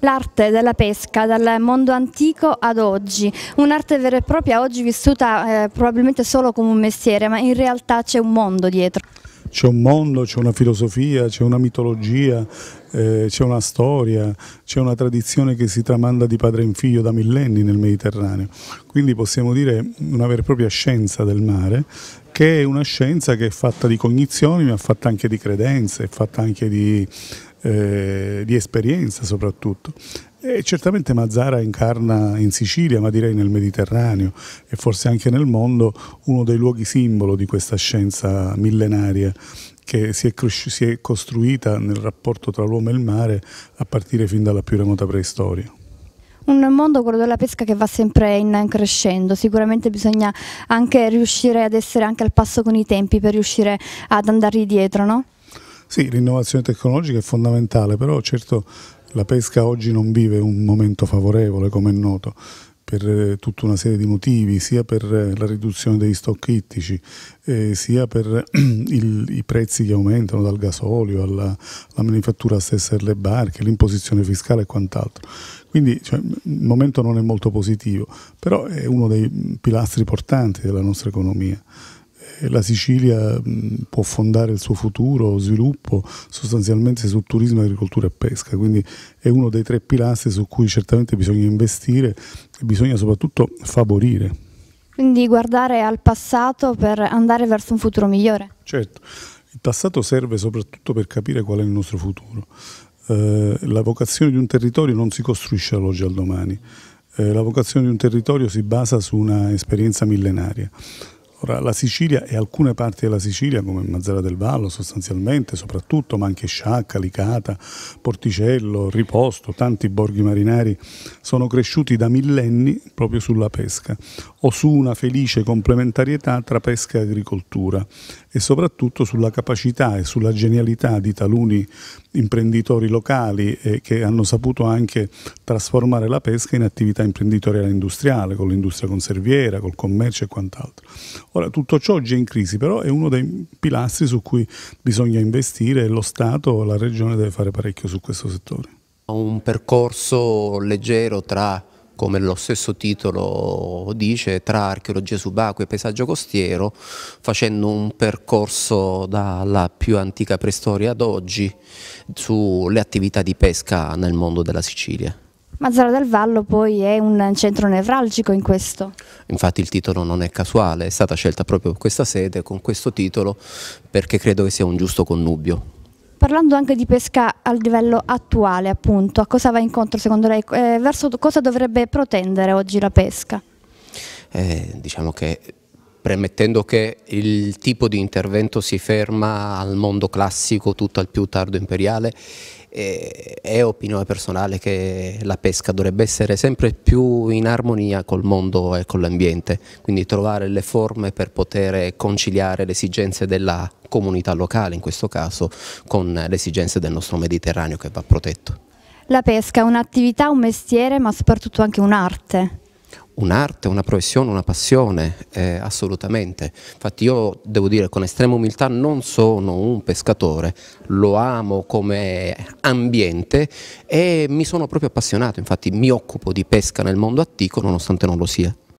l'arte della pesca dal mondo antico ad oggi, un'arte vera e propria oggi vissuta eh, probabilmente solo come un mestiere, ma in realtà c'è un mondo dietro. C'è un mondo, c'è una filosofia, c'è una mitologia, eh, c'è una storia, c'è una tradizione che si tramanda di padre in figlio da millenni nel Mediterraneo. Quindi possiamo dire una vera e propria scienza del mare che è una scienza che è fatta di cognizioni ma è fatta anche di credenze, è fatta anche di eh, di esperienza soprattutto. E certamente Mazzara incarna in Sicilia, ma direi nel Mediterraneo e forse anche nel mondo, uno dei luoghi simbolo di questa scienza millenaria che si è, si è costruita nel rapporto tra l'uomo e il mare a partire fin dalla più remota preistoria un mondo, quello della pesca, che va sempre in crescendo. Sicuramente bisogna anche riuscire ad essere anche al passo con i tempi per riuscire ad andare dietro, no? Sì, l'innovazione tecnologica è fondamentale, però certo la pesca oggi non vive un momento favorevole, come è noto, per eh, tutta una serie di motivi, sia per eh, la riduzione degli stock ittici, eh, sia per il, i prezzi che aumentano dal gasolio alla, alla manifattura stessa delle barche, l'imposizione fiscale e quant'altro. Quindi cioè, il momento non è molto positivo, però è uno dei pilastri portanti della nostra economia la Sicilia può fondare il suo futuro sviluppo sostanzialmente su turismo, agricoltura e pesca, quindi è uno dei tre pilastri su cui certamente bisogna investire e bisogna soprattutto favorire. Quindi guardare al passato per andare verso un futuro migliore. Certo, il passato serve soprattutto per capire qual è il nostro futuro. Eh, la vocazione di un territorio non si costruisce dall'oggi al domani, eh, la vocazione di un territorio si basa su una esperienza millenaria. Ora, la Sicilia e alcune parti della Sicilia, come Mazzara del Vallo sostanzialmente, soprattutto, ma anche Sciacca, Licata, Porticello, Riposto, tanti borghi marinari, sono cresciuti da millenni proprio sulla pesca o su una felice complementarietà tra pesca e agricoltura e soprattutto sulla capacità e sulla genialità di taluni imprenditori locali eh, che hanno saputo anche trasformare la pesca in attività imprenditoriale industriale, con l'industria conserviera, col commercio e quant'altro. Ora, tutto ciò oggi è in crisi, però è uno dei pilastri su cui bisogna investire e lo Stato, la Regione deve fare parecchio su questo settore. Un percorso leggero tra come lo stesso titolo dice, tra archeologia subacquea e paesaggio costiero, facendo un percorso dalla più antica preistoria ad oggi sulle attività di pesca nel mondo della Sicilia. Mazzara del Vallo poi è un centro nevralgico in questo. Infatti il titolo non è casuale, è stata scelta proprio questa sede con questo titolo perché credo che sia un giusto connubio. Parlando anche di pesca a livello attuale appunto, a cosa va incontro secondo lei? Eh, verso cosa dovrebbe protendere oggi la pesca? Eh, diciamo che premettendo che il tipo di intervento si ferma al mondo classico, tutto al più tardo imperiale, è opinione personale che la pesca dovrebbe essere sempre più in armonia col mondo e con l'ambiente, quindi trovare le forme per poter conciliare le esigenze della comunità locale, in questo caso, con le esigenze del nostro Mediterraneo che va protetto. La pesca è un'attività, un mestiere, ma soprattutto anche un'arte un'arte, una professione, una passione, eh, assolutamente. Infatti io devo dire con estrema umiltà non sono un pescatore, lo amo come ambiente e mi sono proprio appassionato, infatti mi occupo di pesca nel mondo attico nonostante non lo sia.